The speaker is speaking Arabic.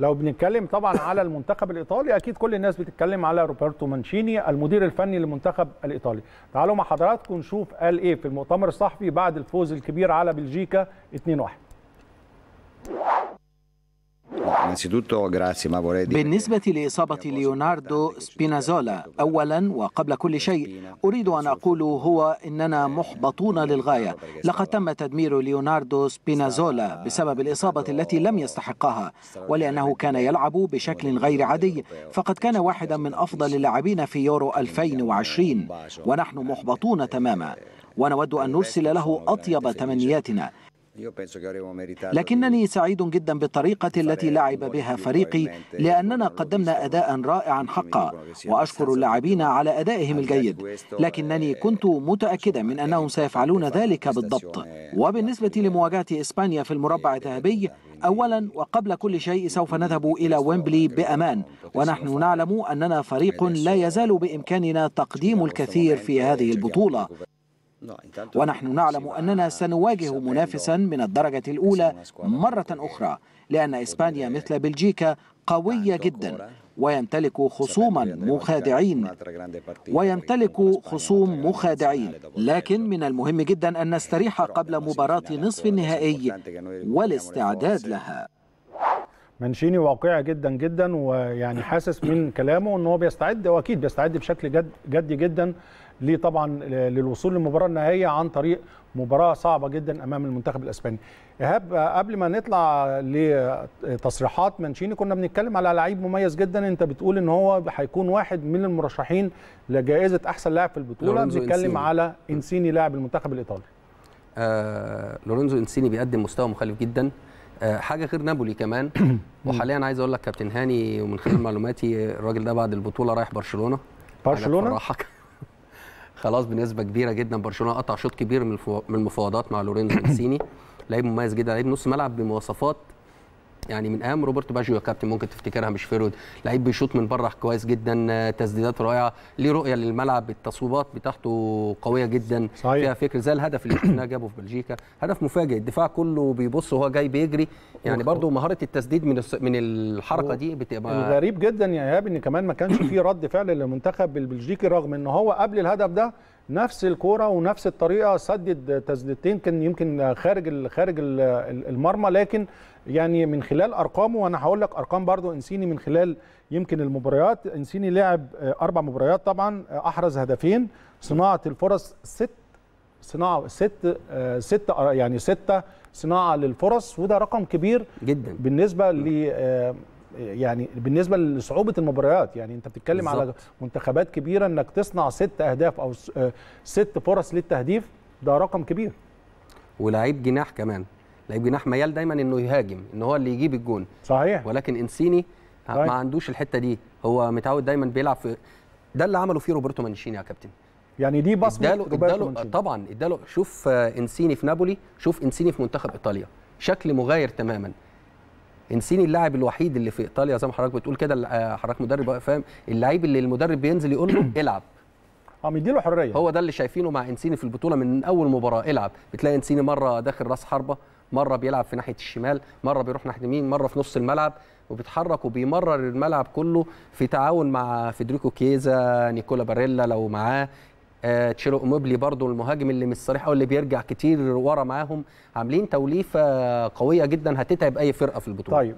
لو بنتكلم طبعا على المنتخب الايطالي اكيد كل الناس بتتكلم على روبرتو مانشيني المدير الفني للمنتخب الايطالي تعالوا مع حضراتكم نشوف قال ايه في المؤتمر الصحفي بعد الفوز الكبير على بلجيكا 2-1 بالنسبة لإصابة ليوناردو سبينازولا أولا وقبل كل شيء أريد أن أقول هو إننا محبطون للغاية لقد تم تدمير ليوناردو سبينازولا بسبب الإصابة التي لم يستحقها ولأنه كان يلعب بشكل غير عادي فقد كان واحدا من أفضل اللاعبين في يورو 2020 ونحن محبطون تماما ونود أن نرسل له أطيب تمنياتنا لكنني سعيد جدا بالطريقة التي لعب بها فريقي لأننا قدمنا أداء رائعا حقا وأشكر اللاعبين على أدائهم الجيد لكنني كنت متأكدا من أنهم سيفعلون ذلك بالضبط وبالنسبة لمواجهة إسبانيا في المربع الذهبي أولا وقبل كل شيء سوف نذهب إلى ويمبلي بأمان ونحن نعلم أننا فريق لا يزال بإمكاننا تقديم الكثير في هذه e البطولة ونحن نعلم أننا سنواجه منافسا من الدرجة الأولى مرة أخرى لأن إسبانيا مثل بلجيكا قوية جدا ويمتلك خصوما مخادعين ويمتلك خصوم مخادعين لكن من المهم جدا أن نستريح قبل مباراة نصف النهائي والاستعداد لها منشيني واقعي جدا جدا ويعني حاسس من كلامه ان هو بيستعد واكيد بيستعد بشكل جد جدي جدا ليه طبعا للوصول للمباراه النهائيه عن طريق مباراه صعبه جدا امام المنتخب الاسباني ايهاب قبل ما نطلع لتصريحات مانشيني كنا بنتكلم على لعيب مميز جدا انت بتقول ان هو هيكون واحد من المرشحين لجائزه احسن لاعب في البطوله بنتكلم على انسيني لاعب المنتخب الايطالي آه لورينزو انسيني بيقدم مستوى مخالف جدا آه حاجه غير نابولي كمان وحاليا عايز اقول لك كابتن هاني ومن خلال معلوماتي الراجل ده بعد البطوله رايح برشلونه برشلونه خلاص بنسبه كبيره جدا برشلونه قطع شوط كبير من المفاوضات مع لورينزو انسيني لعيب مميز جدا لعيب نص ملعب بمواصفات يعني من ايام روبرتو باجيو يا كابتن ممكن تفتكرها مش فيرود لعيب بيشوط من بره كويس جدا تسديدات رائعه ليه رؤيه للملعب التصويبات بتاعته قويه جدا صحيح. فيها فكر زي الهدف اللي شفناه جابه في بلجيكا هدف مفاجئ الدفاع كله بيبص وهو جاي بيجري يعني برده مهاره التسديد من من الحركه دي بتبقى الغريب جدا يا ايهاب ان كمان ما كانش في رد فعل للمنتخب البلجيكي رغم ان هو قبل الهدف ده نفس الكوره ونفس الطريقه سدد تسديدتين كان يمكن خارج خارج المرمى لكن يعني من خلال ارقامه وانا هقول لك ارقام برضو انسيني من خلال يمكن المباريات انسيني لعب اربع مباريات طبعا احرز هدفين صناعه الفرص ست صناعه ست ست يعني سته صناعه للفرص وده رقم كبير جدا بالنسبه ل يعني بالنسبه لصعوبه المباريات يعني انت بتتكلم بالزبط. على منتخبات كبيره انك تصنع ست اهداف او آه، ست فرص للتهديف ده رقم كبير ولعيب جناح كمان لعيب جناح ميال دايما انه يهاجم ان هو اللي يجيب الجون صحيح ولكن انسيني ما عندوش الحته دي هو متعود دايما بيلعب في ده اللي عمله فيه روبرتو مانشيني يا كابتن يعني دي بصمه اداله اداله طبعا اداله شوف آه، انسيني في نابولي شوف انسيني في منتخب ايطاليا شكل مغاير تماما انسيني اللاعب الوحيد اللي في ايطاليا زي ما حضرتك بتقول كده آه، حضرتك مدرب فاهم اللعيب اللي المدرب بينزل يقول له العب اه مديله حريه هو ده اللي شايفينه مع انسيني في البطوله من اول مباراه العب بتلاقي انسيني مره داخل راس حربه مره بيلعب في ناحيه الشمال مره بيروح ناحيه اليمين مره في نص الملعب وبيتحرك وبيمرر الملعب كله في تعاون مع فيدريكو كيزا نيكولا باريلا لو معاه آه، تشيلو موبلي برضو المهاجم اللي مش صريح او اللي بيرجع كتير ورا معاهم عاملين توليفه قويه جدا هتتعب اي فرقه في البطوله طيب